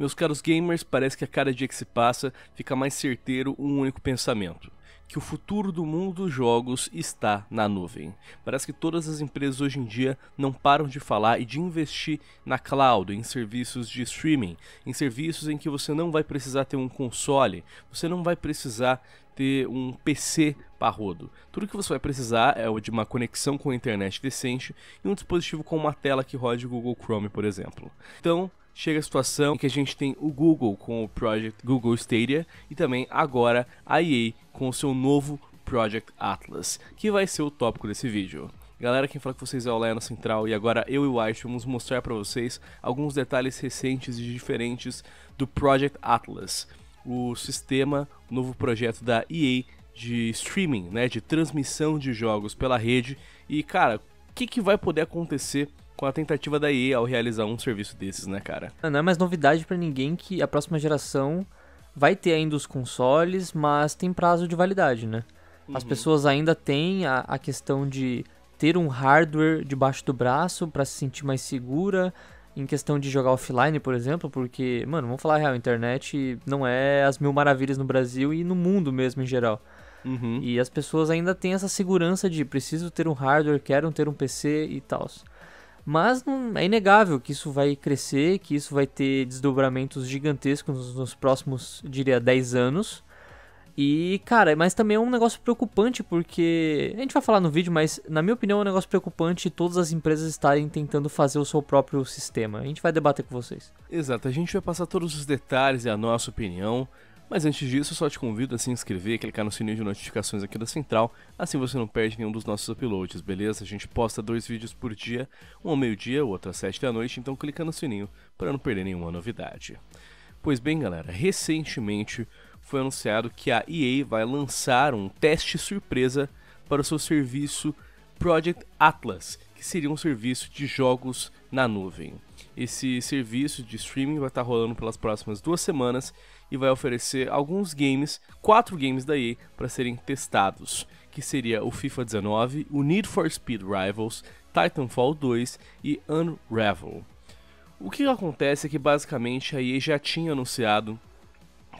Meus caros gamers, parece que a cada dia que se passa fica mais certeiro um único pensamento que o futuro do mundo dos jogos está na nuvem. Parece que todas as empresas hoje em dia não param de falar e de investir na cloud, em serviços de streaming, em serviços em que você não vai precisar ter um console, você não vai precisar ter um PC parrodo. Tudo que você vai precisar é o de uma conexão com a internet decente e um dispositivo com uma tela que rode Google Chrome, por exemplo. Então, chega a situação que a gente tem o Google com o Project Google Stadia e também agora a EA com o seu novo Project Atlas, que vai ser o tópico desse vídeo. Galera, quem fala com vocês é o Leno Central e agora eu e o Aish vamos mostrar para vocês alguns detalhes recentes e diferentes do Project Atlas, o sistema, o novo projeto da EA de streaming, né, de transmissão de jogos pela rede. E cara, o que, que vai poder acontecer com a tentativa da EA ao realizar um serviço desses, né, cara? Não é mais novidade para ninguém que a próxima geração vai ter ainda os consoles, mas tem prazo de validade, né? Uhum. As pessoas ainda têm a, a questão de ter um hardware debaixo do braço para se sentir mais segura, em questão de jogar offline, por exemplo, porque, mano, vamos falar a real, a internet não é as mil maravilhas no Brasil e no mundo mesmo em geral. Uhum. E as pessoas ainda têm essa segurança de preciso ter um hardware, quero ter um PC e tal. Mas não, é inegável que isso vai crescer, que isso vai ter desdobramentos gigantescos nos próximos, diria, 10 anos. E, cara, mas também é um negócio preocupante porque. A gente vai falar no vídeo, mas na minha opinião é um negócio preocupante todas as empresas estarem tentando fazer o seu próprio sistema. A gente vai debater com vocês. Exato, a gente vai passar todos os detalhes e é a nossa opinião. Mas antes disso, eu só te convido a se inscrever, clicar no sininho de notificações aqui da Central, assim você não perde nenhum dos nossos uploads, beleza? A gente posta dois vídeos por dia, um ao meio-dia, o outro às 7 da noite, então clica no sininho para não perder nenhuma novidade. Pois bem, galera, recentemente foi anunciado que a EA vai lançar um teste surpresa para o seu serviço Project Atlas, que seria um serviço de jogos na nuvem. Esse serviço de streaming vai estar rolando pelas próximas duas semanas e vai oferecer alguns games, quatro games da EA, para serem testados, que seria o FIFA 19, o Need for Speed Rivals, Titanfall 2 e Unravel. O que acontece é que basicamente a EA já tinha anunciado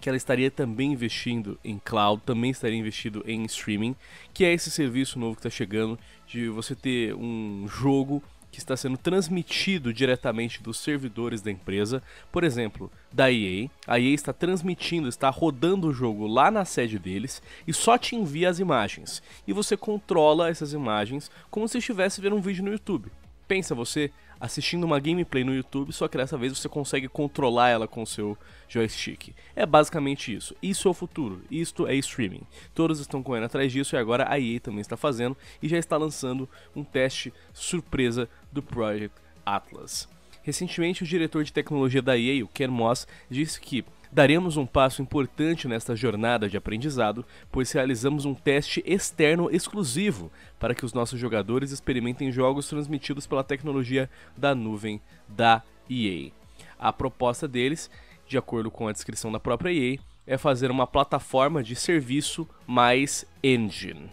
que ela estaria também investindo em cloud, também estaria investindo em streaming, que é esse serviço novo que está chegando de você ter um jogo que está sendo transmitido diretamente dos servidores da empresa, por exemplo, da EA. A EA está transmitindo, está rodando o jogo lá na sede deles e só te envia as imagens. E você controla essas imagens como se estivesse vendo um vídeo no YouTube. Pensa você, assistindo uma gameplay no YouTube, só que dessa vez você consegue controlar ela com o seu joystick. É basicamente isso. Isso é o futuro. Isto é streaming. Todos estão correndo atrás disso e agora a EA também está fazendo e já está lançando um teste surpresa do Project Atlas. Recentemente, o diretor de tecnologia da EA, o Ken Moss, disse que Daremos um passo importante nesta jornada de aprendizado, pois realizamos um teste externo exclusivo para que os nossos jogadores experimentem jogos transmitidos pela tecnologia da nuvem da EA. A proposta deles, de acordo com a descrição da própria EA, é fazer uma plataforma de serviço mais engine.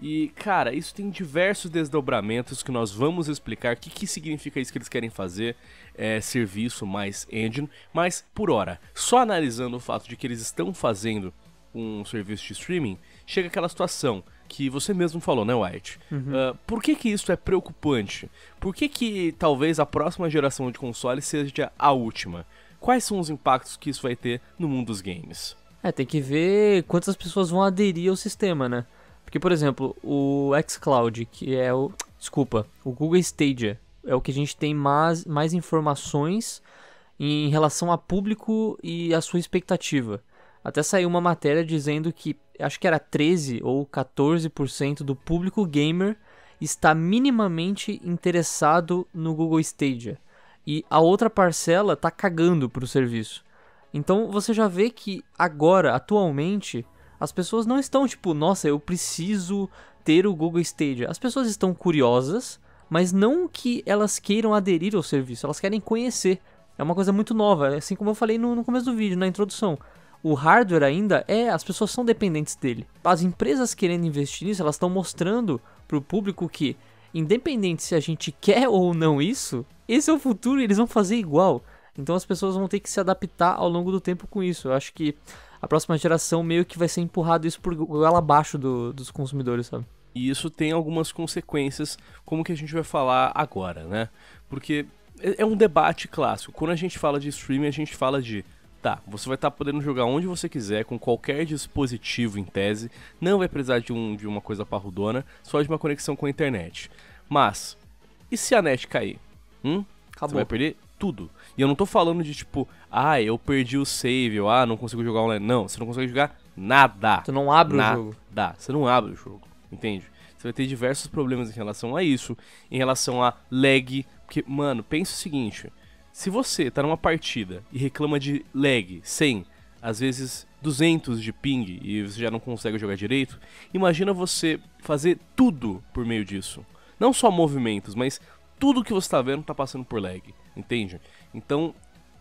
E, cara, isso tem diversos desdobramentos que nós vamos explicar o que, que significa isso que eles querem fazer, é, serviço mais engine, mas por hora, só analisando o fato de que eles estão fazendo um serviço de streaming, chega aquela situação que você mesmo falou, né, White? Uhum. Uh, por que que isso é preocupante? Por que que talvez a próxima geração de consoles seja a última? Quais são os impactos que isso vai ter no mundo dos games? É, tem que ver quantas pessoas vão aderir ao sistema, né? Porque, por exemplo, o xCloud, que é o. Desculpa, o Google Stadia, é o que a gente tem mais, mais informações em relação a público e a sua expectativa. Até saiu uma matéria dizendo que acho que era 13 ou 14% do público gamer está minimamente interessado no Google Stadia. E a outra parcela está cagando para o serviço. Então você já vê que agora, atualmente, as pessoas não estão tipo, nossa, eu preciso ter o Google Stadia. As pessoas estão curiosas, mas não que elas queiram aderir ao serviço, elas querem conhecer. É uma coisa muito nova, é assim como eu falei no, no começo do vídeo, na introdução o hardware ainda é, as pessoas são dependentes dele. As empresas querendo investir nisso, elas estão mostrando para o público que, independente se a gente quer ou não isso, esse é o futuro e eles vão fazer igual. Então as pessoas vão ter que se adaptar ao longo do tempo com isso. Eu acho que a próxima geração meio que vai ser empurrado isso por goela abaixo do, dos consumidores, sabe? E isso tem algumas consequências, como que a gente vai falar agora, né? Porque é, é um debate clássico. Quando a gente fala de streaming, a gente fala de Tá, você vai estar tá podendo jogar onde você quiser, com qualquer dispositivo em tese, não vai precisar de, um, de uma coisa parrudona, só de uma conexão com a internet. Mas, e se a net cair? Hum? Acabou. Você vai perder tudo. E eu não tô falando de tipo, ah, eu perdi o save, ou, ah, não consigo jogar online. Não, você não consegue jogar nada. você não abre nada. o jogo. Dá, você não abre o jogo, entende? Você vai ter diversos problemas em relação a isso, em relação a lag, porque, mano, pensa o seguinte, se você tá numa partida e reclama de lag 100, às vezes 200 de ping e você já não consegue jogar direito, imagina você fazer tudo por meio disso. Não só movimentos, mas tudo que você está vendo está passando por lag entende? Então,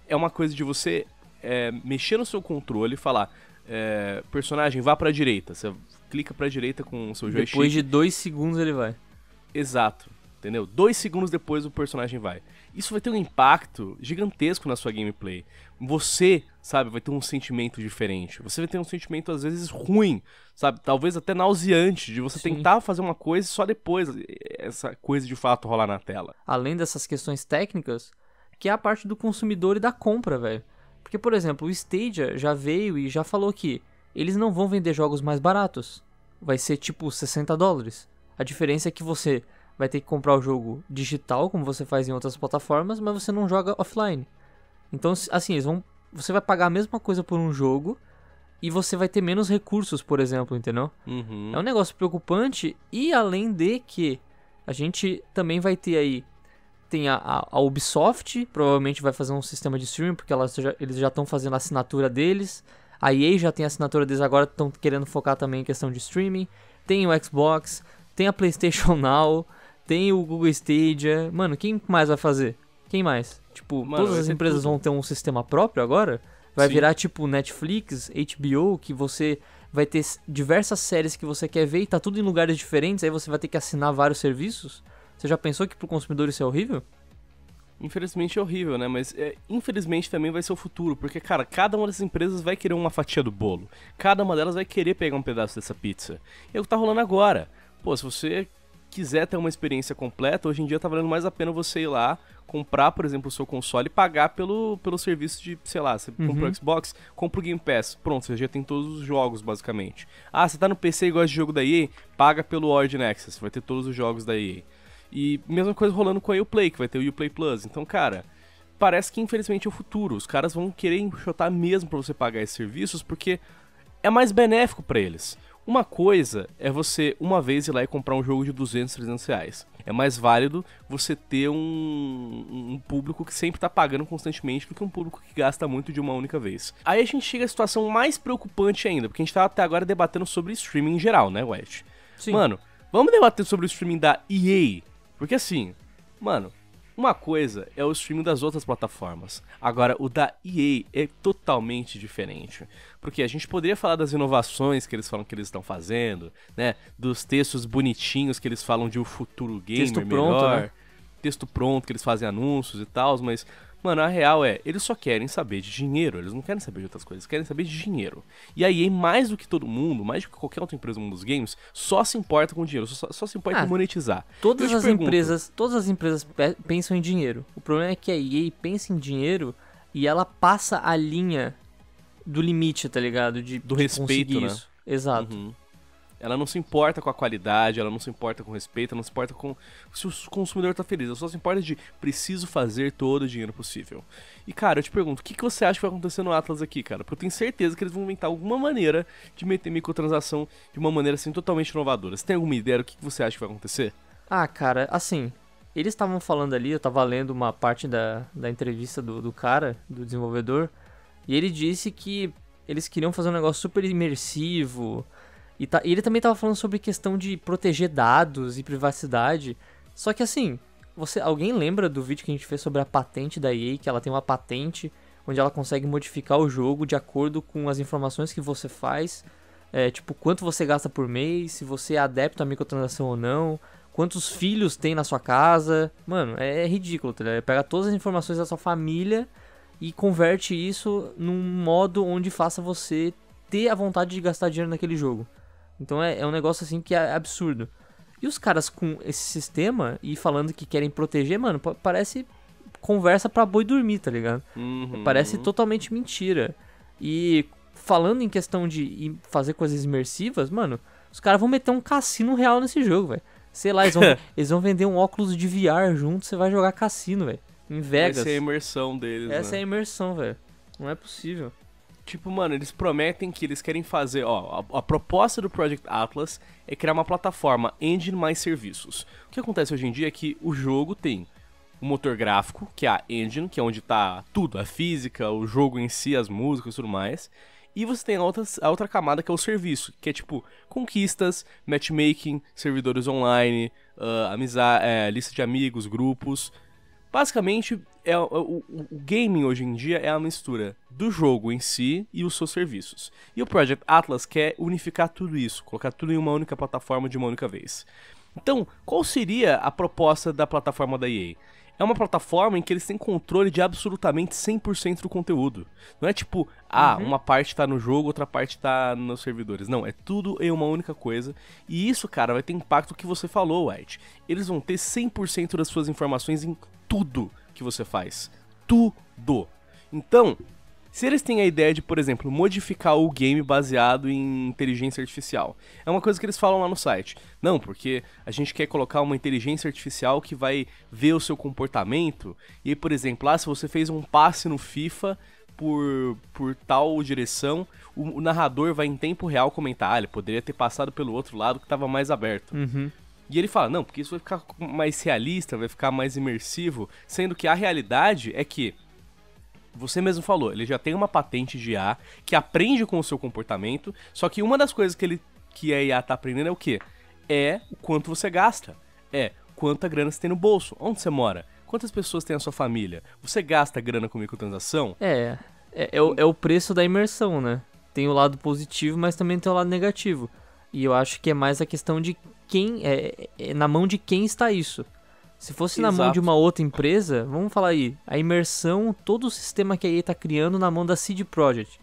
é uma coisa de você é, mexer no seu controle e falar: é, personagem, vá pra direita. Você clica pra direita com o seu joystick. Depois de dois segundos ele vai. Exato, entendeu? Dois segundos depois o personagem vai. Isso vai ter um impacto gigantesco na sua gameplay. Você, sabe, vai ter um sentimento diferente. Você vai ter um sentimento, às vezes, ruim, sabe? Talvez até nauseante, de você Sim. tentar fazer uma coisa e só depois essa coisa de fato rolar na tela. Além dessas questões técnicas, que é a parte do consumidor e da compra, velho. Porque, por exemplo, o Stadia já veio e já falou que eles não vão vender jogos mais baratos. Vai ser tipo 60 dólares. A diferença é que você vai ter que comprar o jogo digital, como você faz em outras plataformas, mas você não joga offline. Então, assim, eles vão, você vai pagar a mesma coisa por um jogo e você vai ter menos recursos, por exemplo, entendeu? Uhum. É um negócio preocupante e além de que a gente também vai ter aí tem a, a, Ubisoft, provavelmente vai fazer um sistema de streaming, porque elas já, eles já estão fazendo a assinatura deles. A EA já tem a assinatura deles agora, estão querendo focar também em questão de streaming. Tem o Xbox, tem a PlayStation Now, tem o Google Stadia. Mano, quem mais vai fazer? Quem mais? Tipo, Mano, todas as empresas tudo. vão ter um sistema próprio agora? Vai Sim. virar tipo Netflix, HBO, que você vai ter diversas séries que você quer ver e tá tudo em lugares diferentes, aí você vai ter que assinar vários serviços? Você já pensou que pro consumidor isso é horrível? Infelizmente é horrível, né? Mas é, infelizmente também vai ser o futuro, porque, cara, cada uma dessas empresas vai querer uma fatia do bolo. Cada uma delas vai querer pegar um pedaço dessa pizza. E é o que tá rolando agora. Pô, se você quiser ter uma experiência completa, hoje em dia tá valendo mais a pena você ir lá, comprar, por exemplo, o seu console e pagar pelo, pelo serviço de, sei lá, você uhum. compra o Xbox, compra o Game Pass. Pronto, você já tem todos os jogos, basicamente. Ah, você tá no PC e gosta de jogo da EA? Paga pelo Origin Access, vai ter todos os jogos da EA. E mesma coisa rolando com a Uplay, que vai ter o Uplay Plus. Então, cara, parece que infelizmente é o futuro. Os caras vão querer enxotar mesmo para você pagar esses serviços, porque é mais benéfico para eles. Uma coisa é você uma vez ir lá e comprar um jogo de 200, 300 reais. É mais válido você ter um, um público que sempre está pagando constantemente do que um público que gasta muito de uma única vez. Aí a gente chega à situação mais preocupante ainda, porque a gente estava até agora debatendo sobre streaming em geral, né, West? Sim. Mano, vamos debater sobre o streaming da EA, porque assim, mano, uma coisa é o streaming das outras plataformas, agora o da EA é totalmente diferente. Porque a gente poderia falar das inovações que eles falam que eles estão fazendo, né? Dos textos bonitinhos que eles falam de um futuro gamer Texto melhor. né? Texto pronto que eles fazem anúncios e tal, mas Mano, a real é, eles só querem saber de dinheiro, eles não querem saber de outras coisas, querem saber de dinheiro. E a EA, mais do que todo mundo, mais do que qualquer outra empresa no mundo dos games, só se importa com dinheiro, só, só se importa ah, com monetizar. Todas as pergunto, empresas, todas as empresas pensam em dinheiro. O problema é que a EA pensa em dinheiro e ela passa a linha do limite, tá ligado? De, do de respeito, né? Isso. Exato. Uhum. Ela não se importa com a qualidade, ela não se importa com respeito, ela não se importa com se o consumidor está feliz. Ela só se importa de preciso fazer todo o dinheiro possível. E, cara, eu te pergunto, o que, que você acha que vai acontecer no Atlas aqui, cara? Porque eu tenho certeza que eles vão inventar alguma maneira de meter microtransação de uma maneira, assim, totalmente inovadora. Você tem alguma ideia do que, que você acha que vai acontecer? Ah, cara, assim, eles estavam falando ali, eu estava lendo uma parte da, da entrevista do, do cara, do desenvolvedor, e ele disse que eles queriam fazer um negócio super imersivo, e, tá, e ele também tava falando sobre questão de proteger dados e privacidade. Só que assim, você alguém lembra do vídeo que a gente fez sobre a patente da EA, que ela tem uma patente onde ela consegue modificar o jogo de acordo com as informações que você faz, é, tipo quanto você gasta por mês, se você é adepto à microtransação ou não, quantos filhos tem na sua casa. Mano, é, é ridículo, tá? Pega todas as informações da sua família e converte isso num modo onde faça você ter a vontade de gastar dinheiro naquele jogo. Então é, é um negócio assim que é absurdo. E os caras com esse sistema e falando que querem proteger, mano, parece conversa pra boi dormir, tá ligado? Uhum. Parece totalmente mentira. E falando em questão de fazer coisas imersivas, mano, os caras vão meter um cassino real nesse jogo, velho. Sei lá, eles vão, eles vão vender um óculos de VR junto, você vai jogar cassino, velho. Em Vegas. Essa é a imersão deles, Essa né? é a imersão, velho. Não é possível. Tipo, mano, eles prometem que eles querem fazer. Ó, a, a, proposta do Project Atlas é criar uma plataforma engine mais serviços. O que acontece hoje em dia é que o jogo tem o motor gráfico, que é a engine, que é onde tá tudo, a física, o jogo em si, as músicas e tudo mais. E você tem a outra, a outra camada que é o serviço, que é tipo conquistas, matchmaking, servidores online, uh, amizade, é, lista de amigos, grupos. Basicamente, é, o, o, o, gaming hoje em dia é a mistura do jogo em si e os seus serviços. E o Project Atlas quer unificar tudo isso, colocar tudo em uma única plataforma de uma única vez. Então, qual seria a proposta da plataforma da EA? É uma plataforma em que eles têm controle de absolutamente 100% do conteúdo. Não é tipo, ah, uhum. uma parte está no jogo, outra parte está nos servidores. Não, é tudo em uma única coisa. E isso, cara, vai ter impacto que você falou, White. Eles vão ter 100% das suas informações em tudo que você faz. Tudo. Então, se eles têm a ideia de, por exemplo, modificar o game baseado em inteligência artificial, é uma coisa que eles falam lá no site. Não, porque a gente quer colocar uma inteligência artificial que vai ver o seu comportamento. E, por exemplo, lá ah, se você fez um passe no FIFA, por, por tal direção, o, o, narrador vai em tempo real comentar, ah, ele poderia ter passado pelo outro lado que estava mais aberto. Uhum. E ele fala, não, porque isso vai ficar mais realista, vai ficar mais imersivo, sendo que a realidade é que você mesmo falou, ele já tem uma patente de IA que aprende com o seu comportamento, só que uma das coisas que ele que a IA tá aprendendo é o quê? É o quanto você gasta. É quanta grana você tem no bolso, onde você mora, quantas pessoas tem a sua família. Você gasta grana com microtransação? É. É, é, o, é o preço da imersão, né? Tem o lado positivo, mas também tem o lado negativo. E eu acho que é mais a questão de quem. É, é na mão de quem está isso. Se fosse Exato. na mão de uma outra empresa, vamos falar aí, a imersão, todo o sistema que a EA tá criando na mão da CD Project,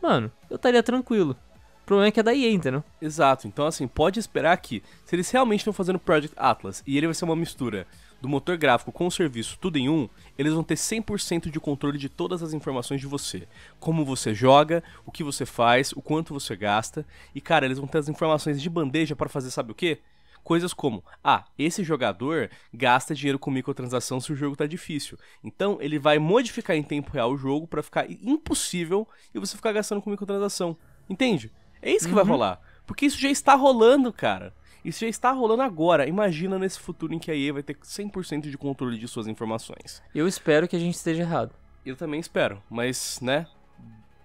Mano, eu estaria tranquilo. O problema é que é da EA, entendeu? Exato. Então, assim, pode esperar que, se eles realmente estão fazendo Project Atlas e ele vai ser uma mistura do motor gráfico com o serviço tudo em um, eles vão ter 100% de controle de todas as informações de você. Como você joga, o que você faz, o quanto você gasta. E, cara, eles vão ter as informações de bandeja para fazer sabe o quê? coisas como: ah, esse jogador gasta dinheiro com microtransação se o jogo tá difícil. Então ele vai modificar em tempo real o jogo para ficar impossível e você ficar gastando com microtransação. Entende? É isso que uhum. vai rolar. Porque isso já está rolando, cara. Isso já está rolando agora. Imagina nesse futuro em que a EA vai ter 100% de controle de suas informações. Eu espero que a gente esteja errado. Eu também espero, mas, né?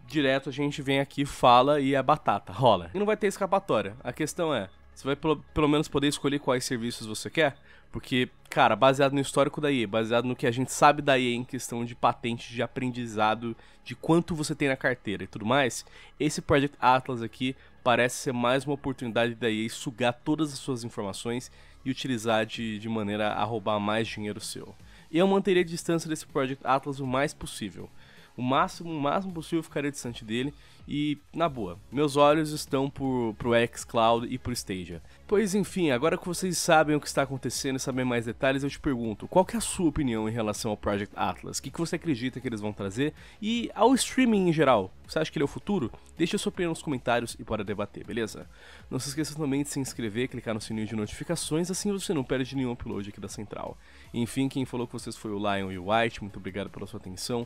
Direto a gente vem aqui, fala e é batata, rola. E não vai ter escapatória. A questão é, você vai pelo, pelo menos poder escolher quais serviços você quer. Porque, cara, baseado no histórico da EA, baseado no que a gente sabe da EA em questão de patente de aprendizado, de quanto você tem na carteira e tudo mais, esse Project Atlas aqui parece ser mais uma oportunidade da EA sugar todas as suas informações e utilizar de, de maneira a roubar mais dinheiro seu. E eu manteria a distância desse Project Atlas o mais possível o máximo, o máximo possível ficaria distante dele. E, na boa, meus olhos estão por, pro xCloud e pro Stadia. Pois enfim, agora que vocês sabem o que está acontecendo e sabem mais detalhes, eu te pergunto, qual é a sua opinião em relação ao Project Atlas? O que, que você acredita que eles vão trazer? E ao streaming em geral, você acha que ele é o futuro? Deixe a sua opinião nos comentários e bora debater, beleza? Não se esqueça também de se inscrever, clicar no sininho de notificações, assim você não perde nenhum upload aqui da Central. Enfim, quem falou com vocês foi o Lion e o White, muito obrigado pela sua atenção.